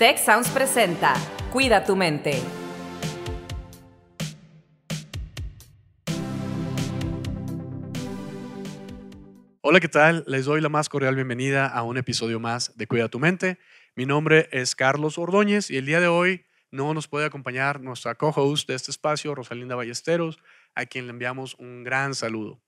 Tech Sounds presenta Cuida tu mente. Hola, ¿qué tal? Les doy la más cordial bienvenida a un episodio más de Cuida tu mente. Mi nombre es Carlos Ordóñez y el día de hoy no nos puede acompañar nuestra co-host de este espacio, Rosalinda Ballesteros, a quien le enviamos un gran saludo.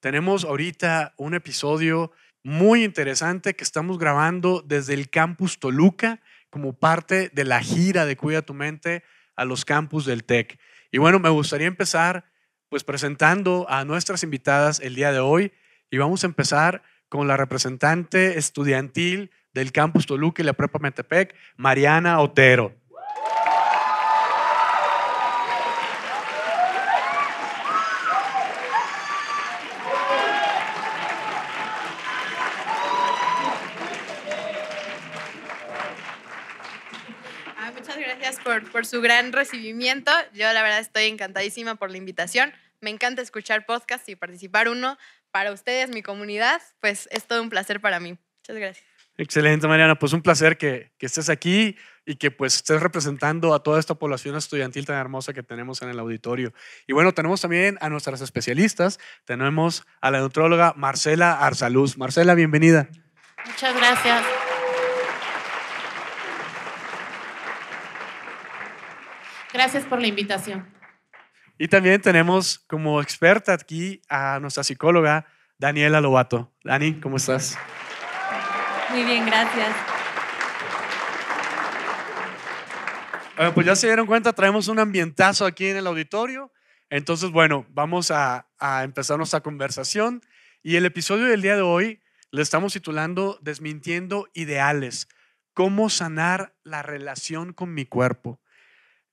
Tenemos ahorita un episodio muy interesante que estamos grabando desde el campus Toluca como parte de la gira de Cuida tu Mente a los campus del TEC. Y bueno, me gustaría empezar pues presentando a nuestras invitadas el día de hoy y vamos a empezar con la representante estudiantil del campus Toluca y la prepa Metepec, Mariana Otero. gracias por, por su gran recibimiento. Yo la verdad estoy encantadísima por la invitación. Me encanta escuchar podcasts y participar uno. Para ustedes, mi comunidad, pues es todo un placer para mí. Muchas gracias. Excelente, Mariana. Pues un placer que, estés aquí y que pues estés representando a toda esta población estudiantil tan hermosa que tenemos en el auditorio. Y bueno, tenemos también a nuestras especialistas. Tenemos a la neutróloga Marcela Arzaluz. Marcela, bienvenida. Muchas gracias. Gracias por la invitación. Y también tenemos como experta aquí a nuestra psicóloga Daniela Lobato. Dani, ¿cómo estás? Muy bien, gracias. Bueno, pues ya se dieron cuenta, traemos un ambientazo aquí en el auditorio. Entonces, bueno, vamos a, a empezar nuestra conversación. Y el episodio del día de hoy le estamos titulando Desmintiendo Ideales, cómo sanar la relación con mi cuerpo.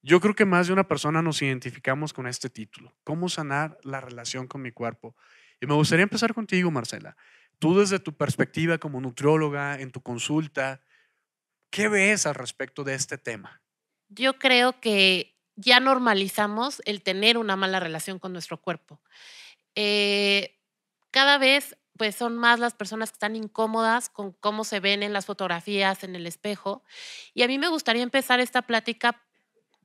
Yo creo que más de una persona nos identificamos con este título, cómo sanar la relación con mi cuerpo. Y me gustaría empezar contigo, Marcela. Tú desde tu perspectiva como nutrióloga, en tu consulta, ¿qué ves al respecto de este tema? Yo creo que ya normalizamos el tener una mala relación con nuestro cuerpo. Eh, cada vez pues son más las personas que están incómodas con cómo se ven en las fotografías, en el espejo. Y a mí me gustaría empezar esta plática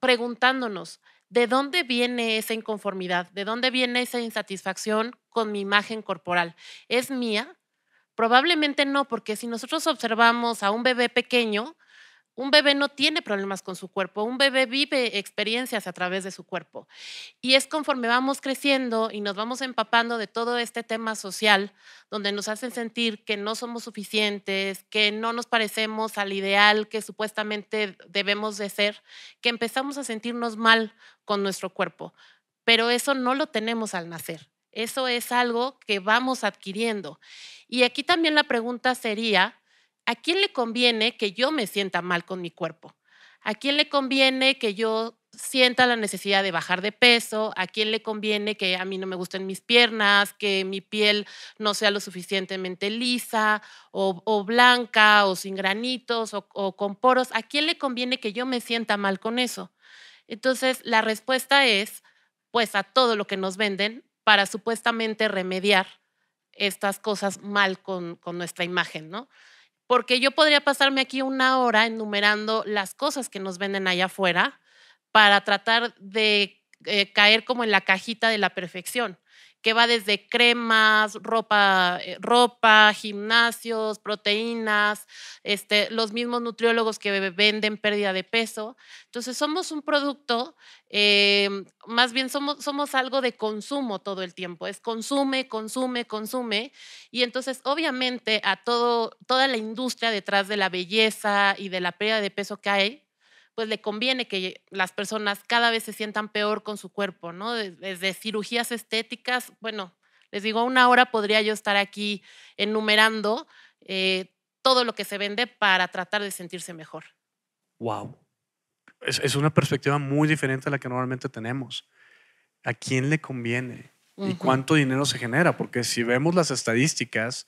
preguntándonos, ¿de dónde viene esa inconformidad? ¿De dónde viene esa insatisfacción con mi imagen corporal? ¿Es mía? Probablemente no, porque si nosotros observamos a un bebé pequeño, un bebé no tiene problemas con su cuerpo, un bebé vive experiencias a través de su cuerpo. Y es conforme vamos creciendo y nos vamos empapando de todo este tema social, donde nos hacen sentir que no somos suficientes, que no nos parecemos al ideal que supuestamente debemos de ser, que empezamos a sentirnos mal con nuestro cuerpo. Pero eso no lo tenemos al nacer. Eso es algo que vamos adquiriendo. Y aquí también la pregunta sería, ¿A quién le conviene que yo me sienta mal con mi cuerpo? ¿A quién le conviene que yo sienta la necesidad de bajar de peso? ¿A quién le conviene que a mí no me gusten mis piernas, que mi piel no sea lo suficientemente lisa o, blanca o sin granitos o, con poros? ¿A quién le conviene que yo me sienta mal con eso? Entonces, la respuesta es, pues, a todo lo que nos venden para supuestamente remediar estas cosas mal con nuestra imagen, ¿no? porque yo podría pasarme aquí una hora enumerando las cosas que nos venden allá afuera para tratar de eh, caer como en la cajita de la perfección que va desde cremas, ropa, eh, ropa gimnasios, proteínas, este, los mismos nutriólogos que venden pérdida de peso. Entonces somos un producto, eh, más bien somos, somos algo de consumo todo el tiempo, es consume, consume, consume. Y entonces obviamente a todo, toda la industria detrás de la belleza y de la pérdida de peso que hay, pues le conviene que las personas cada vez se sientan peor con su cuerpo, ¿no? Desde cirugías estéticas, bueno, les digo, a una hora podría yo estar aquí enumerando eh, todo lo que se vende para tratar de sentirse mejor. Wow. Es, una perspectiva muy diferente a la que normalmente tenemos. ¿A quién le conviene? ¿Y cuánto dinero se genera? Porque si vemos las estadísticas,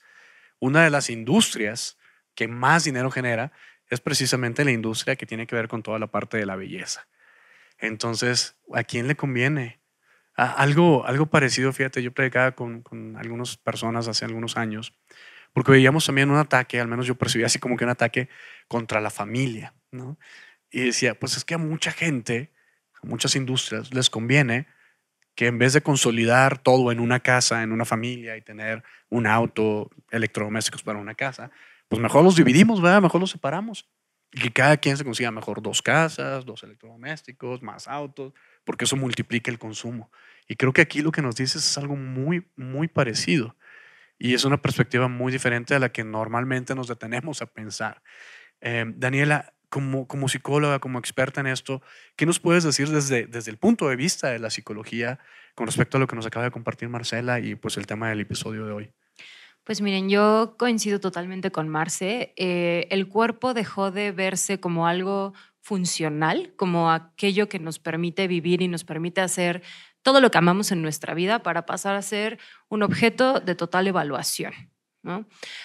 una de las industrias que más dinero genera es precisamente la industria que tiene que ver con toda la parte de la belleza. Entonces, ¿a quién le conviene? algo, algo parecido, fíjate, yo predicaba con, con algunas personas hace algunos años, porque veíamos también un ataque, al menos yo percibía así como que un ataque contra la familia, ¿no? Y decía, pues es que a mucha gente, a muchas industrias, les conviene que en vez de consolidar todo en una casa, en una familia y tener un auto, electrodomésticos para una casa, pues mejor los dividimos, ¿verdad? Mejor los separamos. Y que cada quien se consiga mejor dos casas, dos electrodomésticos, más autos, porque eso multiplica el consumo. Y creo que aquí lo que nos dices es algo muy, muy parecido. Y es una perspectiva muy diferente a la que normalmente nos detenemos a pensar. Em, Daniela, como, como psicóloga, como experta en esto, ¿qué nos puedes decir desde, desde el punto de vista de la psicología con respecto a lo que nos acaba de compartir Marcela y pues el tema del episodio de hoy? Pues miren, yo coincido totalmente con Marce. Eh, el cuerpo dejó de verse como algo funcional, como aquello que nos permite vivir y nos permite hacer todo lo que amamos en nuestra vida para pasar a ser un objeto de total evaluación.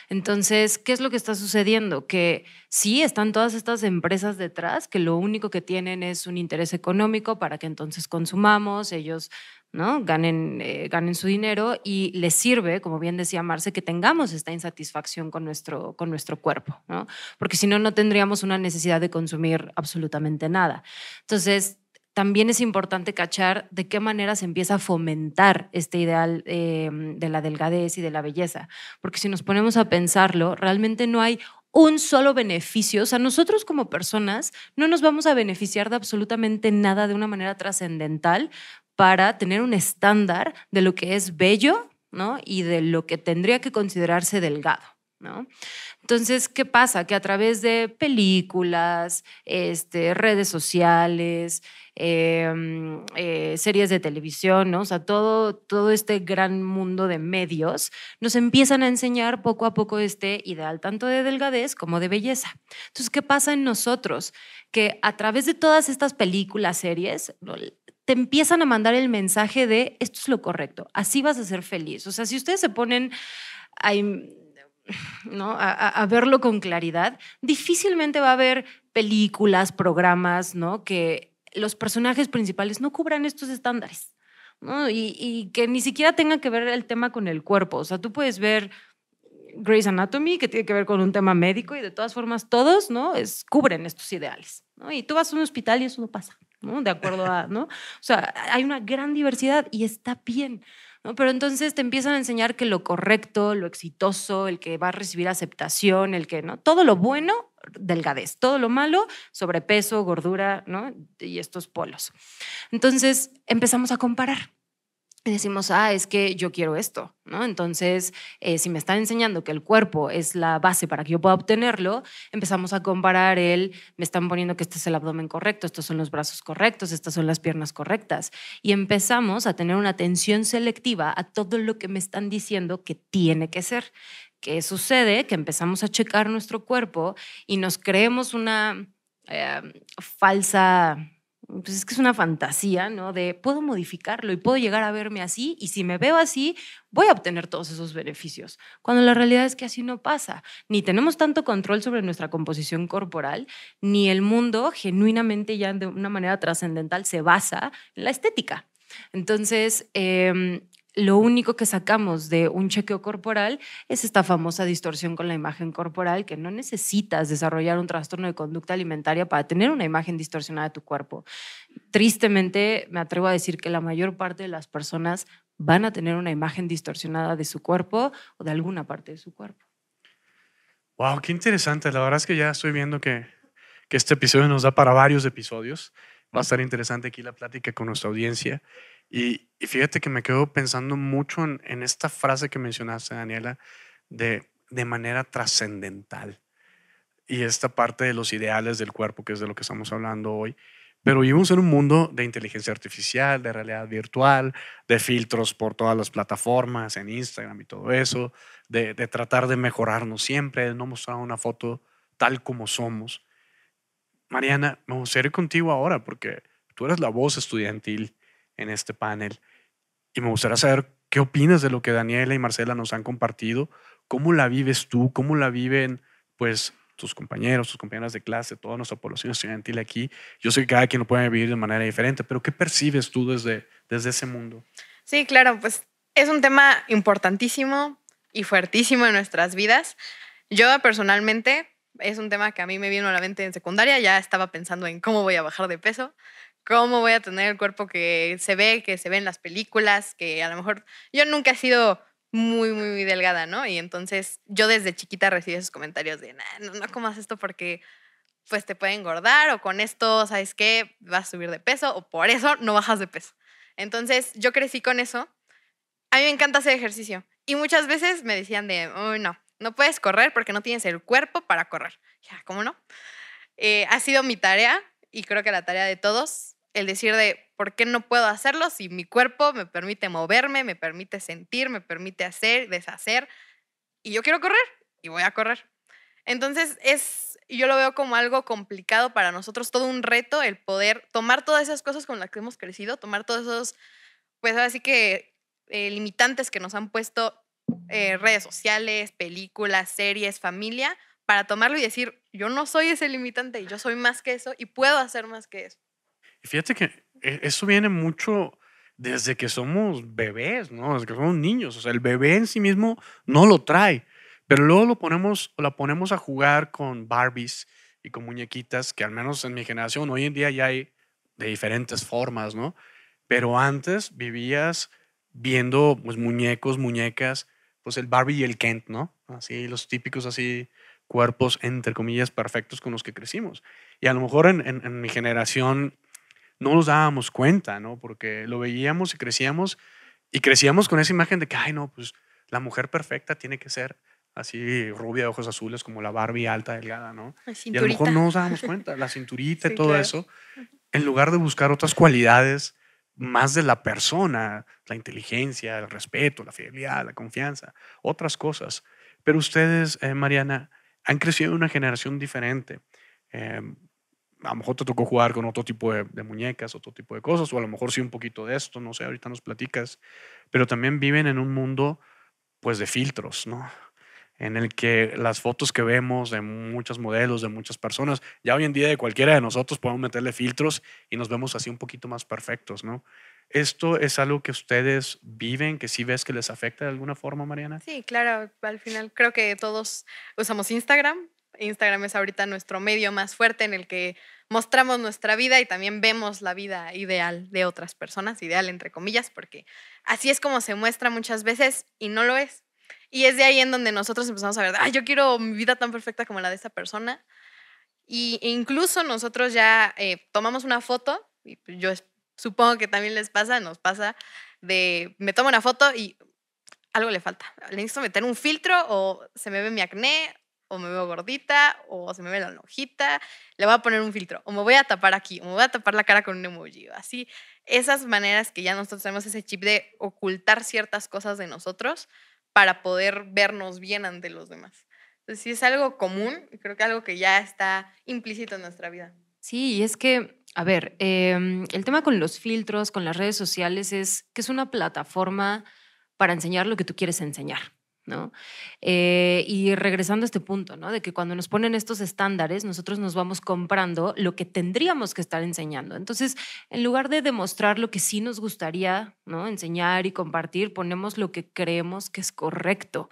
Entonces, ¿qué es lo que está sucediendo? Que sí, están todas estas empresas detrás que lo único que tienen es un interés económico para que entonces consumamos, ellos ¿no? Ganen, eh, ganen su dinero y les sirve, como bien decía Marce, que tengamos esta insatisfacción con nuestro, con nuestro cuerpo, ¿no? Porque si no, no tendríamos una necesidad de consumir absolutamente nada. Entonces, también es importante cachar de qué manera se empieza a fomentar este ideal em, de la delgadez y de la belleza. Porque si nos ponemos a pensarlo, realmente no hay un solo beneficio. O sea, nosotros como personas no nos vamos a beneficiar de absolutamente nada de una manera trascendental para tener un estándar de lo que es bello ¿no? y de lo que tendría que considerarse delgado. ¿no? Entonces, ¿qué pasa? Que a través de películas, este, redes sociales, em, eh, series de televisión, ¿no? o sea, todo, todo este gran mundo de medios, nos empiezan a enseñar poco a poco este ideal tanto de delgadez como de belleza. Entonces, ¿qué pasa en nosotros? Que a través de todas estas películas, series, te empiezan a mandar el mensaje de esto es lo correcto, así vas a ser feliz. O sea, si ustedes se ponen a, ¿no? a, verlo con claridad, difícilmente va a haber películas, programas, ¿no? Que los personajes principales no cubran estos estándares. ¿no? Y, que ni siquiera tengan que ver el tema con el cuerpo. O sea, tú puedes ver Grey's Anatomy, que tiene que ver con un tema médico, y de todas formas todos ¿no? Es, cubren estos ideales. ¿no? Y tú vas a un hospital y eso no pasa. De acuerdo a, ¿no? O sea, hay una gran diversidad y está bien. Pero entonces te empiezan a enseñar que lo correcto, lo exitoso, el que va a recibir aceptación, el que no, todo lo bueno, delgadez, todo lo malo, sobrepeso, gordura, Y estos polos. Entonces empezamos a comparar decimos, ah, es que yo quiero esto, ¿no? Entonces, eh, si me están enseñando que el cuerpo es la base para que yo pueda obtenerlo, empezamos a comparar el, me están poniendo que este es el abdomen correcto, estos son los brazos correctos, estas son las piernas correctas. Y empezamos a tener una atención selectiva a todo lo que me están diciendo que tiene que ser. ¿Qué sucede? Que empezamos a checar nuestro cuerpo y nos creemos una eh, falsa pues es que es una fantasía, ¿no? De puedo modificarlo y puedo llegar a verme así y si me veo así, voy a obtener todos esos beneficios. Cuando la realidad es que así no pasa. Ni tenemos tanto control sobre nuestra composición corporal, ni el mundo genuinamente ya de una manera trascendental se basa en la estética. Entonces, em, lo único que sacamos de un chequeo corporal es esta famosa distorsión con la imagen corporal, que no necesitas desarrollar un trastorno de conducta alimentaria para tener una imagen distorsionada de tu cuerpo. Tristemente, me atrevo a decir que la mayor parte de las personas van a tener una imagen distorsionada de su cuerpo o de alguna parte de su cuerpo. Wow, qué interesante. La verdad es que ya estoy viendo que, que este episodio nos da para varios episodios. Va a estar interesante aquí la plática con nuestra audiencia. Y, fíjate que me quedo pensando mucho en, esta frase que mencionaste, Daniela, de, de manera trascendental. Y esta parte de los ideales del cuerpo, que es de lo que estamos hablando hoy. Pero vivimos en un mundo de inteligencia artificial, de realidad virtual, de filtros por todas las plataformas, en Instagram y todo eso, de, de tratar de mejorarnos siempre, de no mostrar una foto tal como somos. Mariana, me gustaría ir contigo ahora porque tú eres la voz estudiantil en este panel. Y me gustaría saber qué opinas de lo que Daniela y Marcela nos han compartido, cómo la vives tú, cómo la viven pues tus compañeros, tus compañeras de clase, toda nuestra población estudiantil aquí. Yo sé que cada quien lo puede vivir de manera diferente, pero ¿qué percibes tú desde, desde ese mundo? Sí, claro, pues es un tema importantísimo y fuertísimo en nuestras vidas. Yo personalmente, es un tema que a mí me vino a la mente en secundaria, ya estaba pensando en cómo voy a bajar de peso, ¿Cómo voy a tener el cuerpo que se ve, que se ve en las películas? Que a lo mejor yo nunca he sido muy, muy, muy delgada, ¿no? Y entonces yo desde chiquita recibí esos comentarios de, nah, no, no comas esto porque pues te puede engordar o con esto, ¿sabes qué? Vas a subir de peso o por eso no bajas de peso. Entonces yo crecí con eso. A mí me encanta hacer ejercicio y muchas veces me decían de, no, no puedes correr porque no tienes el cuerpo para correr. Ya, ¿cómo no? Eh, ha sido mi tarea y creo que la tarea de todos el decir de, ¿por qué no puedo hacerlo si mi cuerpo me permite moverme, me permite sentir, me permite hacer, deshacer? Y yo quiero correr y voy a correr. Entonces es, yo lo veo como algo complicado para nosotros, todo un reto el poder tomar todas esas cosas con las que hemos crecido, tomar todos esos, pues así que eh, limitantes que nos han puesto eh, redes sociales, películas, series, familia, para tomarlo y decir, yo no soy ese limitante, y yo soy más que eso y puedo hacer más que eso. Y Fíjate que eh, eso viene mucho desde que somos bebés, ¿no? Desde que somos niños. O sea, el bebé en sí mismo no lo trae, pero luego lo ponemos, la ponemos a jugar con Barbies y con muñequitas, que al menos en mi generación hoy en día ya hay de diferentes formas, ¿no? Pero antes vivías viendo pues, muñecos, muñecas, pues el Barbie y el Kent, ¿no? Así, los típicos así cuerpos, entre comillas, perfectos con los que crecimos. Y a lo mejor en, en mi generación no nos dábamos cuenta, ¿no? Porque lo veíamos y crecíamos y crecíamos con esa imagen de que, ay, no, pues la mujer perfecta tiene que ser así rubia de ojos azules como la Barbie alta, delgada, ¿no? Y a lo mejor no nos dábamos cuenta, la cinturita y todo eso, en lugar de buscar otras cualidades más de la persona, la inteligencia, el respeto, la fidelidad, la confianza, otras cosas. Pero ustedes, eh, Mariana, han crecido en una generación diferente. Eh, a lo mejor te tocó jugar con otro tipo de, muñecas, otro tipo de cosas, o a lo mejor sí un poquito de esto, no sé, ahorita nos platicas, pero también viven en un mundo pues de filtros, ¿no? En el que las fotos que vemos de muchos modelos, de muchas personas, ya hoy en día de cualquiera de nosotros podemos meterle filtros y nos vemos así un poquito más perfectos, ¿no? ¿Esto es algo que ustedes viven, que sí ves que les afecta de alguna forma, Mariana? Sí, claro, al final creo que todos usamos Instagram, Instagram es ahorita nuestro medio más fuerte en el que mostramos nuestra vida y también vemos la vida ideal de otras personas, ideal entre comillas, porque así es como se muestra muchas veces y no lo es. Y es de ahí en donde nosotros empezamos a ver, ah, yo quiero mi vida tan perfecta como la de esta persona. Y e incluso nosotros ya eh, tomamos una foto, y pues, yo supongo que también les pasa, nos pasa, de me tomo una foto y algo le falta. Le necesito meter un filtro o se me ve mi acné o me veo gordita, o se me ve la lonjita, le voy a poner un filtro, o me voy a tapar aquí, o me voy a tapar la cara con un emoji. Así, esas maneras que ya nosotros tenemos ese chip de ocultar ciertas cosas de nosotros para poder vernos bien ante los demás. Entonces, sí es algo común, creo que algo que ya está implícito en nuestra vida. Sí, y es que, a ver, em, el tema con los filtros, con las redes sociales, es que es una plataforma para enseñar lo que tú quieres enseñar. Eh, y regresando a este punto, De que cuando nos ponen estos estándares, nosotros nos vamos comprando lo que tendríamos que estar enseñando. Entonces, en lugar de demostrar lo que sí nos gustaría, ¿no? Enseñar y compartir, ponemos lo que creemos que es correcto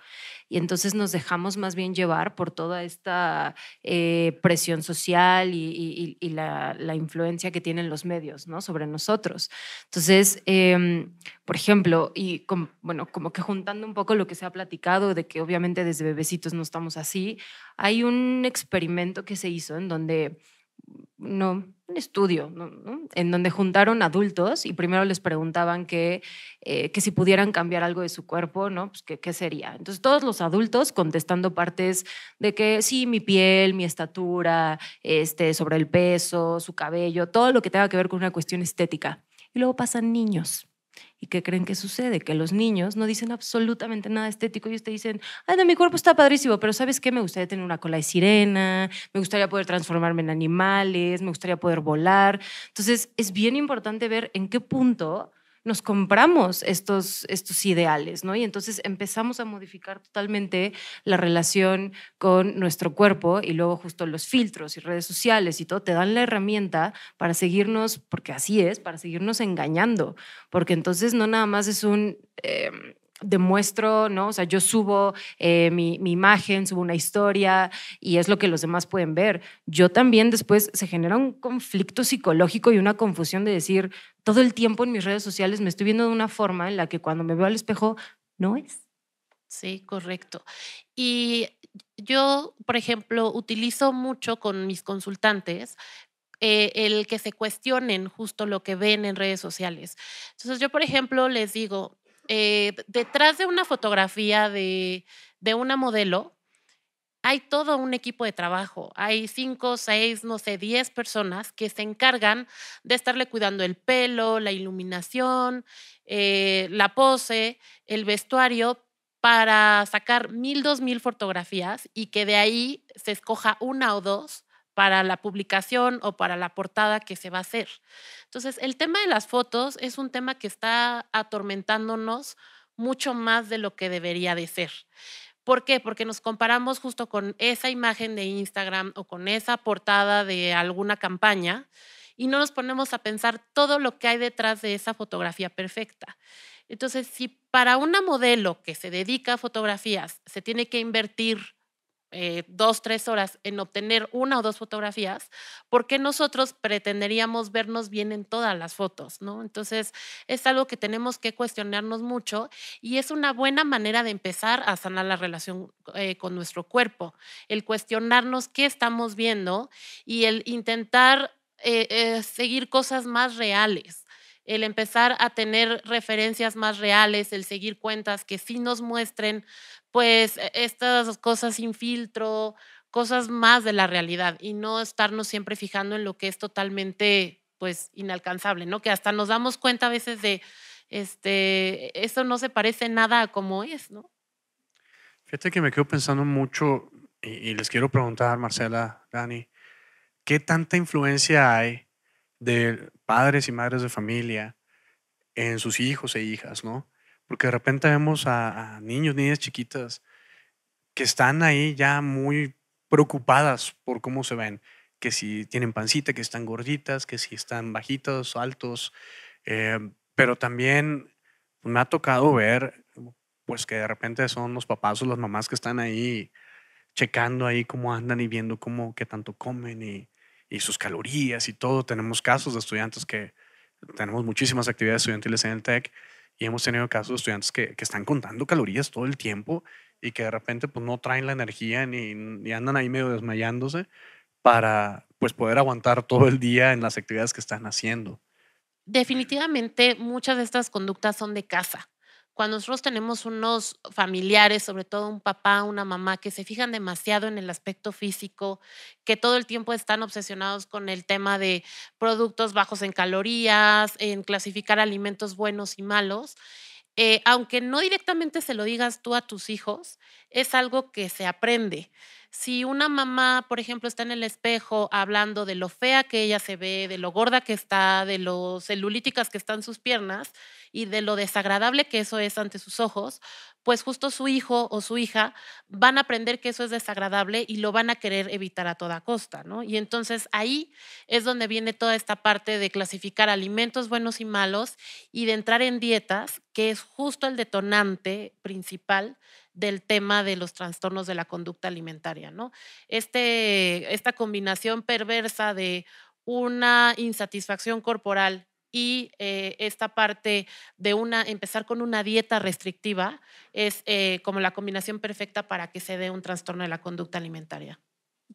y entonces nos dejamos más bien llevar por toda esta eh, presión social y, la, influencia que tienen los medios ¿no? sobre nosotros. Entonces, em, por ejemplo, y bueno, como que juntando un poco lo que se ha platicado de que obviamente desde bebecitos no estamos así, hay un experimento que se hizo en donde no, un estudio, en donde juntaron adultos y primero les preguntaban que, eh, que si pudieran cambiar algo de su cuerpo, ¿no? Pues ¿qué sería? Entonces todos los adultos contestando partes de que sí, mi piel, mi estatura, este, sobre el peso, su cabello, todo lo que tenga que ver con una cuestión estética. Y luego pasan niños ¿Y qué creen que sucede? Que los niños no dicen absolutamente nada estético. y usted dicen, ay, no, mi cuerpo está padrísimo, pero ¿sabes qué? Me gustaría tener una cola de sirena, me gustaría poder transformarme en animales, me gustaría poder volar. Entonces, es bien importante ver en qué punto nos compramos estos, estos ideales, ¿no? Y entonces empezamos a modificar totalmente la relación con nuestro cuerpo y luego justo los filtros y redes sociales y todo te dan la herramienta para seguirnos, porque así es, para seguirnos engañando, porque entonces no nada más es un... Em, demuestro, ¿no? O sea, yo subo eh, mi, imagen, subo una historia y es lo que los demás pueden ver. Yo también después se genera un conflicto psicológico y una confusión de decir, todo el tiempo en mis redes sociales me estoy viendo de una forma en la que cuando me veo al espejo no es. Sí, correcto. Y yo, por ejemplo, utilizo mucho con mis consultantes eh, el que se cuestionen justo lo que ven en redes sociales. Entonces yo, por ejemplo, les digo, eh, detrás de una fotografía de, de una modelo, hay todo un equipo de trabajo. Hay cinco, seis, no sé, diez personas que se encargan de estarle cuidando el pelo, la iluminación, eh, la pose, el vestuario, para sacar mil, dos mil fotografías y que de ahí se escoja una o dos para la publicación o para la portada que se va a hacer. Entonces, el tema de las fotos es un tema que está atormentándonos mucho más de lo que debería de ser. ¿Por qué? Porque nos comparamos justo con esa imagen de Instagram o con esa portada de alguna campaña y no nos ponemos a pensar todo lo que hay detrás de esa fotografía perfecta. Entonces, si para una modelo que se dedica a fotografías se tiene que invertir eh, dos, tres horas en obtener una o dos fotografías, porque nosotros pretenderíamos vernos bien en todas las fotos? ¿no? Entonces, es algo que tenemos que cuestionarnos mucho y es una buena manera de empezar a sanar la relación eh, con nuestro cuerpo, el cuestionarnos qué estamos viendo y el intentar eh, seguir cosas más reales el empezar a tener referencias más reales, el seguir cuentas que sí nos muestren, pues, e, estas cosas sin filtro, cosas más de la realidad y no estarnos siempre fijando en lo que es totalmente, pues, inalcanzable, ¿no? Que hasta nos damos cuenta a veces de, este, eso no se parece nada a como es, ¿no? Fíjate que me quedo pensando mucho y les quiero preguntar, Marcela, Dani, ¿qué tanta influencia hay? de padres y madres de familia en sus hijos e hijas, ¿no? Porque de repente vemos a, niños, niñas chiquitas que están ahí ya muy preocupadas por cómo se ven, que si tienen pancita, que están gorditas, que si están bajitos, altos, eh, pero también me ha tocado ver pues que de repente son los papás o las mamás que están ahí checando ahí cómo andan y viendo cómo qué tanto comen y y sus calorías y todo. Tenemos casos de estudiantes que tenemos muchísimas actividades estudiantiles en el TEC y hemos tenido casos de estudiantes que, están contando calorías todo el tiempo y que de repente pues no traen la energía ni, andan ahí medio desmayándose para pues poder aguantar todo el día en las actividades que están haciendo. Definitivamente muchas de estas conductas son de casa cuando nosotros tenemos unos familiares, sobre todo un papá, una mamá, que se fijan demasiado en el aspecto físico, que todo el tiempo están obsesionados con el tema de productos bajos en calorías, en clasificar alimentos buenos y malos, eh, aunque no directamente se lo digas tú a tus hijos, es algo que se aprende. Si una mamá, por ejemplo, está en el espejo hablando de lo fea que ella se ve, de lo gorda que está, de lo celulíticas que están sus piernas, y de lo desagradable que eso es ante sus ojos, pues justo su hijo o su hija van a aprender que eso es desagradable y lo van a querer evitar a toda costa, ¿no? Y entonces ahí es donde viene toda esta parte de clasificar alimentos buenos y malos y de entrar en dietas, que es justo el detonante principal del tema de los trastornos de la conducta alimentaria, ¿no? Este, esta combinación perversa de una insatisfacción corporal y eh, esta parte de una, empezar con una dieta restrictiva es eh, como la combinación perfecta para que se dé un trastorno de la conducta alimentaria.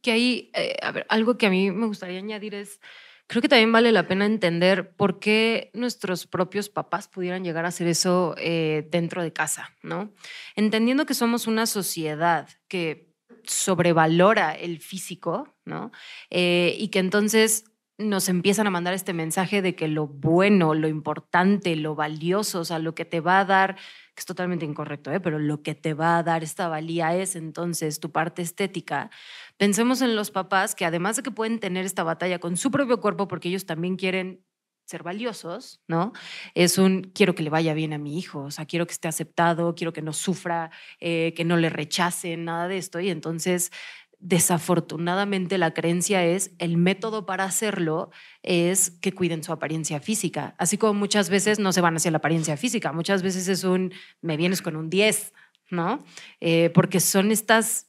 Que ahí, eh, a ver, algo que a mí me gustaría añadir es, creo que también vale la pena entender por qué nuestros propios papás pudieran llegar a hacer eso dentro de casa, ¿no? Entendiendo que somos una sociedad que sobrevalora el físico, ¿no? y que entonces nos empiezan a mandar este mensaje de que lo bueno, lo importante, lo valioso, o sea, lo que te va a dar, que es totalmente incorrecto, ¿eh? pero lo que te va a dar esta valía es entonces tu parte estética. Pensemos en los papás que además de que pueden tener esta batalla con su propio cuerpo, porque ellos también quieren ser valiosos, ¿no? Es un quiero que le vaya bien a mi hijo, o sea, quiero que esté aceptado, quiero que no sufra, eh, que no le rechacen, nada de esto. Y entonces desafortunadamente la creencia es el método para hacerlo es que cuiden su apariencia física. Así como muchas veces no se van hacia la apariencia física, muchas veces es un me vienes con un 10, ¿no? Eh, porque son estas,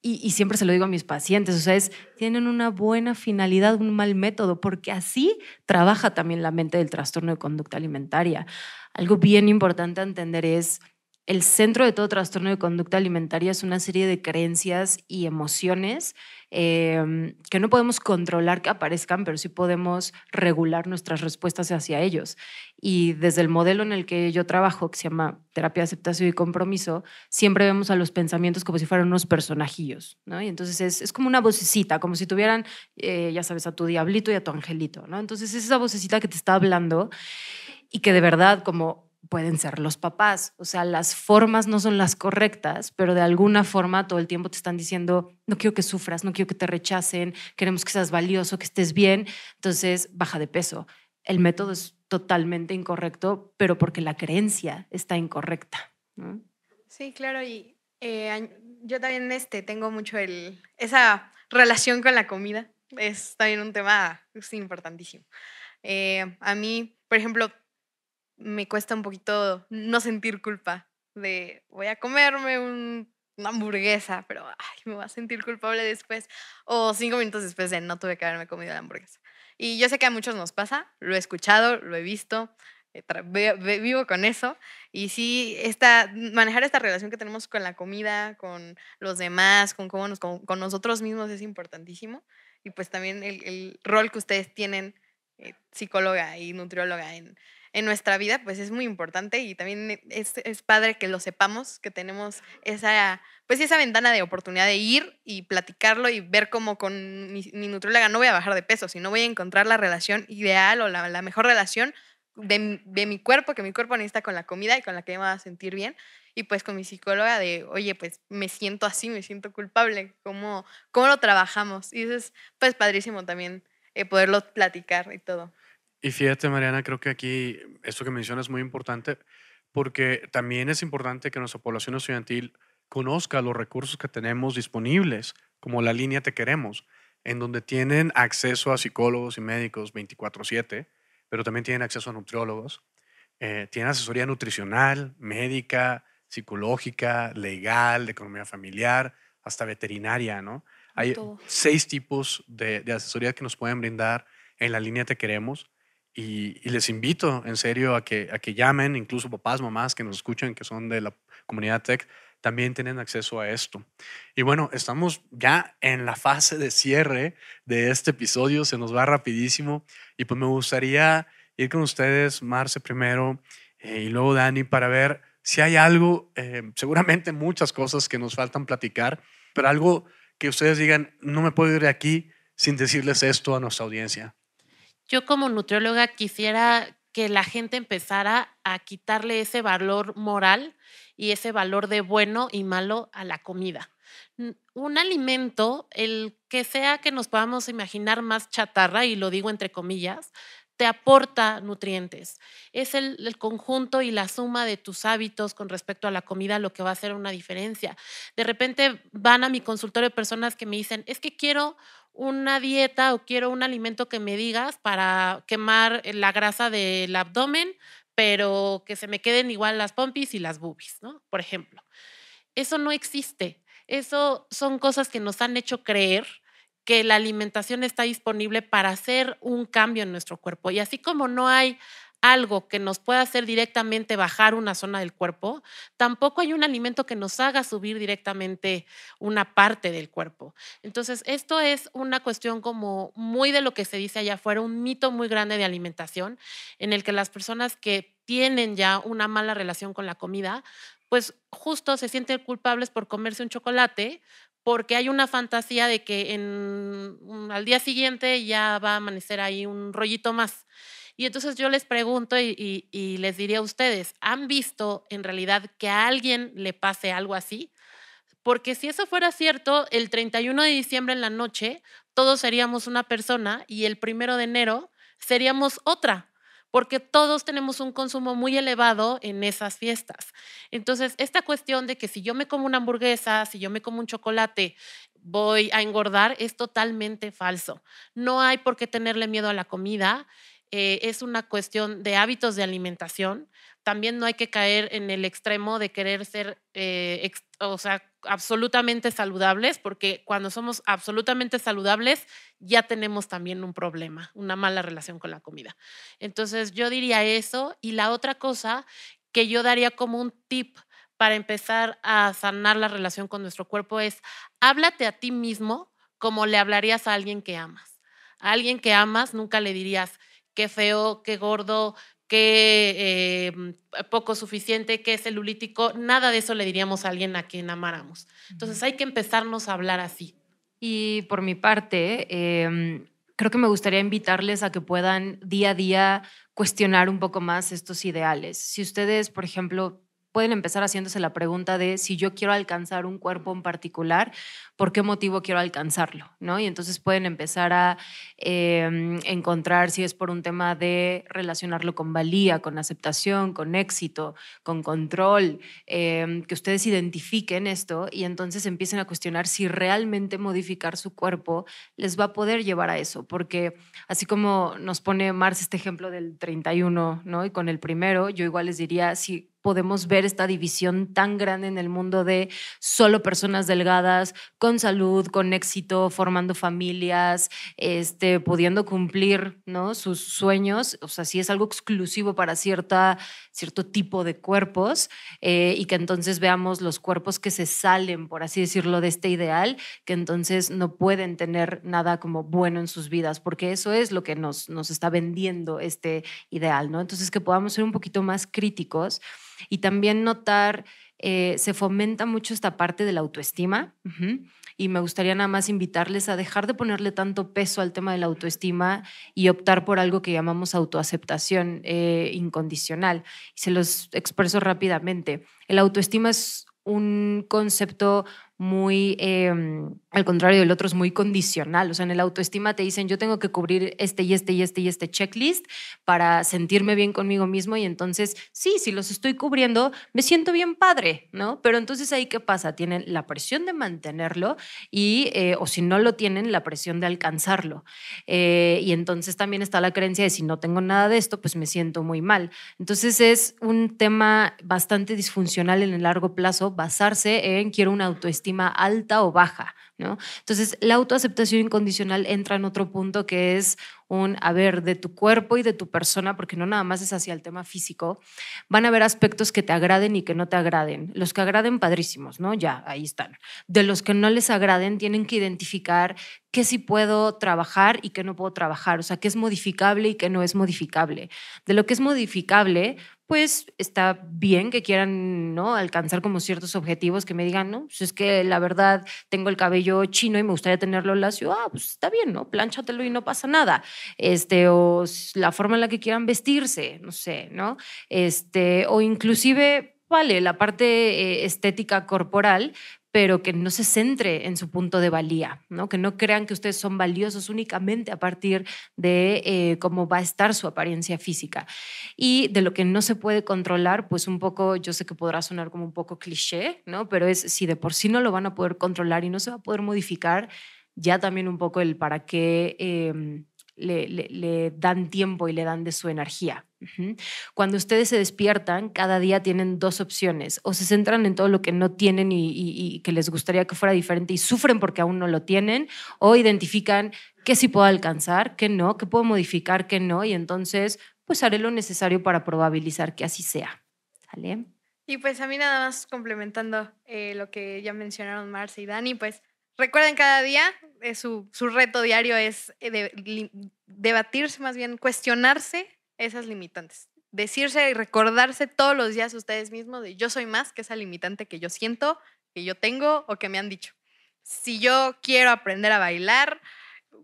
y, siempre se lo digo a mis pacientes, o sea, tienen una buena finalidad, un mal método, porque así trabaja también la mente del trastorno de conducta alimentaria. Algo bien importante a entender es el centro de todo trastorno de conducta alimentaria es una serie de creencias y emociones em, que no podemos controlar que aparezcan, pero sí podemos regular nuestras respuestas hacia ellos. Y desde el modelo en el que yo trabajo, que se llama terapia de aceptación y compromiso, siempre vemos a los pensamientos como si fueran unos personajillos, ¿no? Y entonces es, como una vocecita, como si tuvieran, eh, ya sabes, a tu diablito y a tu angelito, ¿no? Entonces es esa vocecita que te está hablando y que de verdad, como pueden ser los papás. O sea, las formas no son las correctas, pero de alguna forma todo el tiempo te están diciendo, no quiero que sufras, no quiero que te rechacen, queremos que seas valioso, que estés bien. Entonces, baja de peso. El método es totalmente incorrecto, pero porque la creencia está incorrecta. Sí, claro. Y eh, yo también este, tengo mucho el, esa relación con la comida. Es también un tema es importantísimo. Eh, a mí, por ejemplo, me cuesta un poquito no sentir culpa de voy a comerme una hamburguesa, pero ay, me voy a sentir culpable después o cinco minutos después de no tuve que haberme comido la hamburguesa. Y yo sé que a muchos nos pasa, lo he escuchado, lo he visto, eh, vivo con eso y sí, esta, manejar esta relación que tenemos con la comida, con los demás, con, cómo nos, con, nosotros mismos es importantísimo y pues también el, rol que ustedes tienen, eh, psicóloga y nutrióloga, en en nuestra vida, pues es muy importante y también e, es, padre que lo sepamos, que tenemos esa, pues esa ventana de oportunidad de ir y platicarlo y ver cómo con mi, nutrióloga no voy a bajar de peso, sino voy a encontrar la relación ideal o la, mejor relación de, mi cuerpo, que mi cuerpo necesita con la comida y con la que me va a sentir bien. Y pues con mi psicóloga de, oye, pues me siento así, me siento culpable, ¿cómo, cómo lo trabajamos? Y eso es pues padrísimo también eh, poderlo platicar y todo. Y fíjate, Mariana, creo que aquí esto que mencionas es muy importante porque también es importante que nuestra población estudiantil conozca los recursos que tenemos disponibles, como la línea Te Queremos, en donde tienen acceso a psicólogos y médicos 24/7, pero también tienen acceso a nutriólogos, eh, tienen asesoría nutricional, médica, psicológica, legal, de economía familiar, hasta veterinaria, ¿no? Hay seis tipos de, de asesoría que nos pueden brindar en la línea Te Queremos y, les invito en serio a que, a que llamen, incluso papás, mamás que nos escuchan, que son de la comunidad tech, también tienen acceso a esto. Y bueno, estamos ya en la fase de cierre de este episodio, se nos va rapidísimo y pues me gustaría ir con ustedes, Marce primero eh, y luego Dani, para ver si hay algo, eh, seguramente muchas cosas que nos faltan platicar, pero algo que ustedes digan, no me puedo ir de aquí sin decirles esto a nuestra audiencia yo como nutrióloga quisiera que la gente empezara a quitarle ese valor moral y ese valor de bueno y malo a la comida. Un alimento, el que sea que nos podamos imaginar más chatarra, y lo digo entre comillas, te aporta nutrientes. Es el, conjunto y la suma de tus hábitos con respecto a la comida lo que va a hacer una diferencia. De repente van a mi consultorio personas que me dicen, es que quiero una dieta o quiero un alimento que me digas para quemar la grasa del abdomen, pero que se me queden igual las pompis y las boobies, ¿no? Por ejemplo. Eso no existe. Eso son cosas que nos han hecho creer que la alimentación está disponible para hacer un cambio en nuestro cuerpo. Y así como no hay algo que nos pueda hacer directamente bajar una zona del cuerpo, tampoco hay un alimento que nos haga subir directamente una parte del cuerpo. Entonces, esto es una cuestión como muy de lo que se dice allá afuera, un mito muy grande de alimentación, en el que las personas que tienen ya una mala relación con la comida, pues justo se sienten culpables por comerse un chocolate, porque hay una fantasía de que mm, al día siguiente ya va a amanecer ahí un rollito más. Y entonces yo les pregunto y, les diría a ustedes, ¿han visto en realidad que a alguien le pase algo así? Porque si eso fuera cierto, el 31 de diciembre en la noche todos seríamos una persona y el 1 de enero seríamos otra porque todos tenemos un consumo muy elevado en esas fiestas. Entonces, esta cuestión de que si yo me como una hamburguesa, si yo me como un chocolate, voy a engordar, es totalmente falso. No hay por qué tenerle miedo a la comida eh, es una cuestión de hábitos de alimentación. También no hay que caer en el extremo de querer ser eh, absolutamente saludables, porque cuando somos absolutamente saludables ya tenemos también un problema, una mala relación con la comida. Entonces yo diría eso. Y la otra cosa que yo daría como un tip para empezar a sanar la relación con nuestro cuerpo es háblate a ti mismo como le hablarías a alguien que amas. A alguien que amas nunca le dirías, qué feo, qué gordo, qué em, poco suficiente, qué celulítico, nada de eso le diríamos a alguien a quien amáramos. Entonces hay que empezarnos a hablar así. Y por mi parte, em, creo que me gustaría invitarles a que puedan día a día cuestionar un poco más estos ideales. Si ustedes, por ejemplo, pueden empezar haciéndose la pregunta de si yo quiero alcanzar un cuerpo en particular, por qué motivo quiero alcanzarlo, ¿no? Y entonces pueden empezar a em, encontrar si es por un tema de relacionarlo con valía, con aceptación, con éxito, con control, em, que ustedes identifiquen esto y entonces empiecen a cuestionar si realmente modificar su cuerpo les va a poder llevar a eso, porque así como nos pone Mars este ejemplo del 31, ¿no? Y con el primero, yo igual les diría, si podemos ver esta división tan grande en el mundo de solo personas delgadas, con salud, con éxito, formando familias, este, pudiendo cumplir ¿no? sus sueños. O sea, si es algo exclusivo para cierta, cierto tipo de cuerpos eh, y que entonces veamos los cuerpos que se salen, por así decirlo, de este ideal, que entonces no pueden tener nada como bueno en sus vidas, porque eso es lo que nos, nos está vendiendo este ideal, ¿no? Entonces, que podamos ser un poquito más críticos y también notar eh, se fomenta mucho esta parte de la autoestima y me gustaría nada más invitarles a dejar de ponerle tanto peso al tema de la autoestima y optar por algo que llamamos autoaceptación eh, incondicional. se los expreso rápidamente. El autoestima es un concepto muy, em, al contrario del otro, es muy condicional. O sea, en el autoestima te dicen, yo tengo que cubrir este y este y este y este checklist para sentirme bien conmigo mismo y entonces, sí, si los estoy cubriendo, me siento bien padre, ¿no? Pero entonces ahí, ¿qué pasa? Tienen la presión de mantenerlo y, eh, o si no lo tienen, la presión de alcanzarlo. Eh, y entonces también está la creencia de si no tengo nada de esto, pues me siento muy mal. Entonces es un tema bastante disfuncional en el largo plazo basarse en quiero una autoestima alta o baja, ¿no? Entonces, la autoaceptación incondicional entra en otro punto que es un, a ver, de tu cuerpo y de tu persona, porque no nada más es hacia el tema físico, van a haber aspectos que te agraden y que no te agraden. Los que agraden, padrísimos, ¿no? Ya, ahí están. De los que no les agraden, tienen que identificar qué sí puedo trabajar y qué no puedo trabajar, o sea, qué es modificable y qué no es modificable. De lo que es modificable, pues está bien que quieran ¿no? alcanzar como ciertos objetivos que me digan, no, pues, es que la verdad tengo el cabello chino y me gustaría tenerlo lacio, ah, pues está bien, ¿no? Plánchatelo y no pasa nada. Este, o la forma en la que quieran vestirse, no sé, ¿no? Este, o inclusive, vale, la parte eh, estética corporal, pero que no se centre en su punto de valía, ¿no? que no crean que ustedes son valiosos únicamente a partir de eh, cómo va a estar su apariencia física. Y de lo que no se puede controlar, pues un poco, yo sé que podrá sonar como un poco cliché, ¿no? pero es si de por sí no lo van a poder controlar y no se va a poder modificar, ya también un poco el para qué. Em, le, dan tiempo y le dan de su energía. Cuando ustedes se despiertan, cada día tienen dos opciones. O se centran en todo lo que no tienen y, que les gustaría que fuera diferente y sufren porque aún no lo tienen, o identifican qué sí puedo alcanzar, qué no, qué puedo modificar, qué no, y entonces pues haré lo necesario para probabilizar que así sea. ¿Sale? Y pues a mí nada más complementando eh, lo que ya mencionaron Marce y Dani, pues Recuerden cada día, eh, su, reto diario es eh, debatirse, más bien cuestionarse esas limitantes. Decirse y recordarse todos los días ustedes mismos de yo soy más que esa limitante que yo siento, que yo tengo o que me han dicho. Si yo quiero aprender a bailar,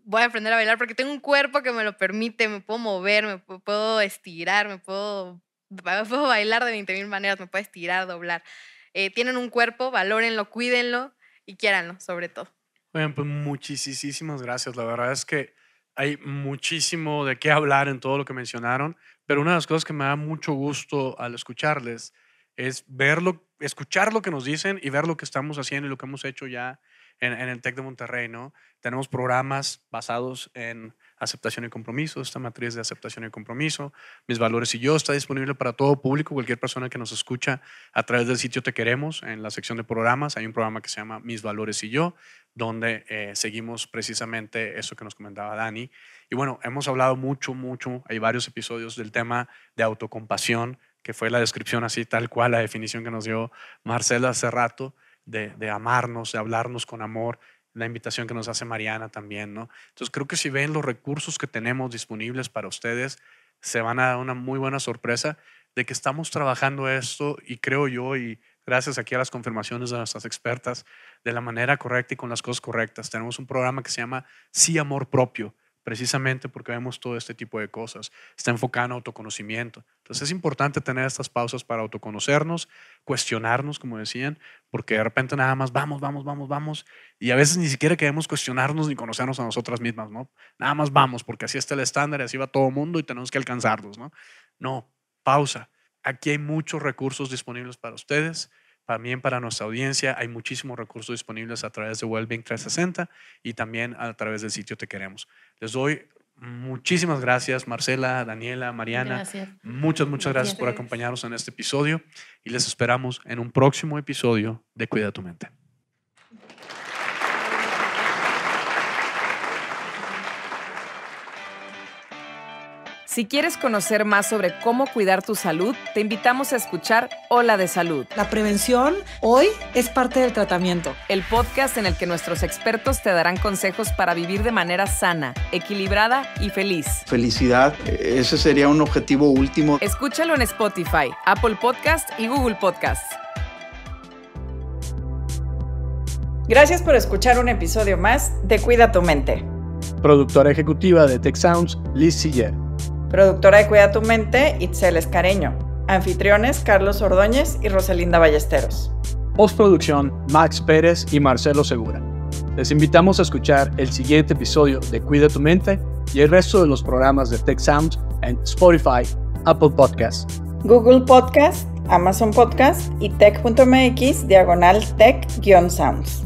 voy a aprender a bailar porque tengo un cuerpo que me lo permite, me puedo mover, me puedo estirar, me puedo, puedo bailar de 20.000 maneras, me puedo estirar, doblar. Eh, tienen un cuerpo, valórenlo, cuídenlo, y quiéranlo, sobre todo. Bueno, pues muchísimas gracias. La verdad es que hay muchísimo de qué hablar en todo lo que mencionaron, pero una de las cosas que me da mucho gusto al escucharles es verlo, escuchar lo que nos dicen y ver lo que estamos haciendo y lo que hemos hecho ya en, el TEC de Monterrey, ¿no? Tenemos programas basados en aceptación y compromiso, esta matriz de aceptación y compromiso, mis valores y yo está disponible para todo público, cualquier persona que nos escucha a través del sitio Te Queremos, en la sección de programas, hay un programa que se llama Mis Valores y yo, donde eh, seguimos precisamente eso que nos comentaba Dani. Y bueno, hemos hablado mucho, mucho, hay varios episodios del tema de autocompasión, que fue la descripción así tal cual, la definición que nos dio Marcela hace rato. De, de amarnos, de hablarnos con amor, la invitación que nos hace Mariana también, ¿no? Entonces creo que si ven los recursos que tenemos disponibles para ustedes, se van a dar una muy buena sorpresa de que estamos trabajando esto y creo yo y gracias aquí a las confirmaciones de nuestras expertas de la manera correcta y con las cosas correctas. Tenemos un programa que se llama Sí Amor Propio, precisamente porque vemos todo este tipo de cosas. Está enfocado en autoconocimiento. Entonces es importante tener estas pausas para autoconocernos, cuestionarnos, como decían, porque de repente nada más vamos, vamos, vamos, vamos, y a veces ni siquiera queremos cuestionarnos ni conocernos a nosotras mismas, ¿no? Nada más vamos, porque así está el estándar, así va todo el mundo y tenemos que alcanzarlos, ¿no? No, pausa. Aquí hay muchos recursos disponibles para ustedes también para nuestra audiencia hay muchísimos recursos disponibles a través de Wellbeing 360 y también a través del sitio Te Queremos. Les doy muchísimas gracias, Marcela, Daniela, Mariana. Muchas, muchas gracias por acompañarnos en este episodio y les esperamos en un próximo episodio de Cuida tu Mente. Si quieres conocer más sobre cómo cuidar tu salud, te invitamos a escuchar Hola de Salud. La prevención hoy es parte del tratamiento. El podcast en el que nuestros expertos te darán consejos para vivir de manera sana, equilibrada y feliz. Felicidad, e-, ese sería un objetivo último. Escúchalo en Spotify, Apple Podcast y Google Podcast. Gracias por escuchar un episodio más de Cuida tu mente. Productora ejecutiva de Tech Sounds, Liz Siller. Productora de Cuida tu Mente, Itzel Escareño. Anfitriones, Carlos Ordóñez y Rosalinda Ballesteros. Postproducción, Max Pérez y Marcelo Segura. Les invitamos a escuchar el siguiente episodio de Cuida tu Mente y el resto de los programas de Tech Sounds en Spotify, Apple Podcasts, Google Podcasts, Amazon Podcasts y tech.mx diagonal tech-sounds.